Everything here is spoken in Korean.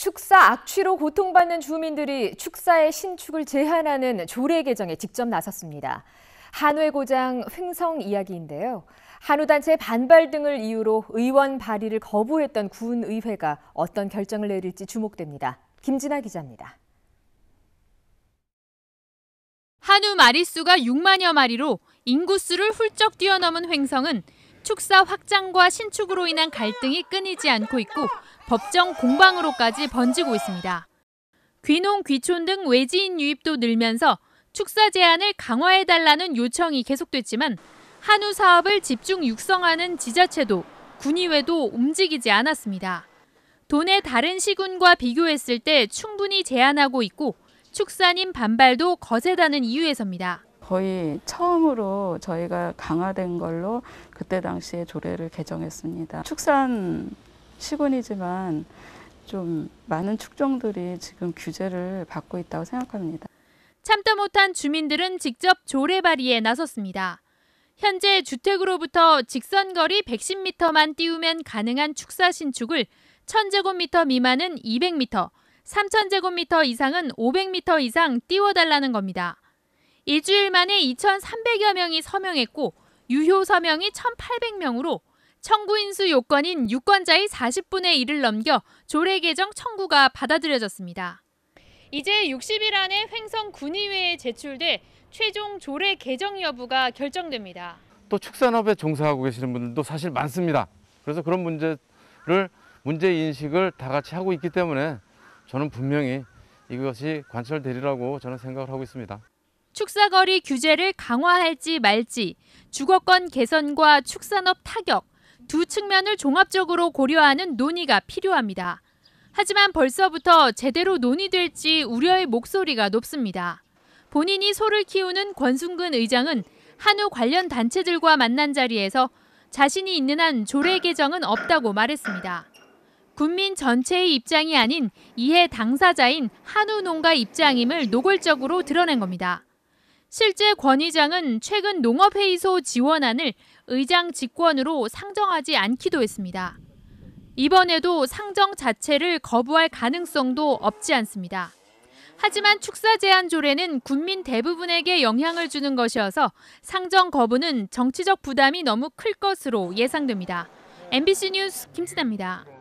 축사 악취로 고통받는 주민들이 축사의 신축을 제한하는 조례 개정에 직접 나섰습니다. 한우의 고장 횡성 이야기인데요. 한우단체 반발 등을 이유로 의원 발의를 거부했던 군의회가 어떤 결정을 내릴지 주목됩니다. 김진아 기자입니다. 한우 마리수가 6만여 마리로 인구수를 훌쩍 뛰어넘은 횡성은 축사 확장과 신축으로 인한 갈등이 끊이지 않고 있고 법정 공방으로까지 번지고 있습니다. 귀농, 귀촌 등 외지인 유입도 늘면서 축사 제한을 강화해달라는 요청이 계속됐지만 한우 사업을 집중 육성하는 지자체도 군의회도 움직이지 않았습니다. 돈의 다른 시군과 비교했을 때 충분히 제한하고 있고 축사님 반발도 거세다는 이유에서입니다. 거의 처음으로 저희가 강화된 걸로 그때 당시에 조례를 개정했습니다. 축산 시군이지만 좀 많은 축종들이 지금 규제를 받고 있다고 생각합니다. 참다 못한 주민들은 직접 조례 발의에 나섰습니다. 현재 주택으로부터 직선거리 110m만 띄우면 가능한 축사 신축을 1000제곱미터 미만은 200m, 3000제곱미터 이상은 500m 이상 띄워달라는 겁니다. 일주일 만에 2,300여 명이 서명했고 유효 서명이 1,800명으로 청구 인수 요건인 유권자의 40분의 1을 넘겨 조례 개정 청구가 받아들여졌습니다. 이제 60일 안에 횡성 군의회에 제출돼 최종 조례 개정 여부가 결정됩니다. 또 축산업에 종사하고 계시는 분들도 사실 많습니다. 그래서 그런 문제를 문제 인식을 다 같이 하고 있기 때문에 저는 분명히 이것이 관철되리라고 저는 생각을 하고 있습니다. 축사거리 규제를 강화할지 말지, 주거권 개선과 축산업 타격 두 측면을 종합적으로 고려하는 논의가 필요합니다. 하지만 벌써부터 제대로 논의될지 우려의 목소리가 높습니다. 본인이 소를 키우는 권순근 의장은 한우 관련 단체들과 만난 자리에서 자신이 있는 한 조례 개정은 없다고 말했습니다. 국민 전체의 입장이 아닌 이해 당사자인 한우 농가 입장임을 노골적으로 드러낸 겁니다. 실제 권 의장은 최근 농업회의소 지원안을 의장 직권으로 상정하지 않기도 했습니다. 이번에도 상정 자체를 거부할 가능성도 없지 않습니다. 하지만 축사 제한 조례는 국민 대부분에게 영향을 주는 것이어서 상정 거부는 정치적 부담이 너무 클 것으로 예상됩니다. MBC 뉴스 김진아입니다.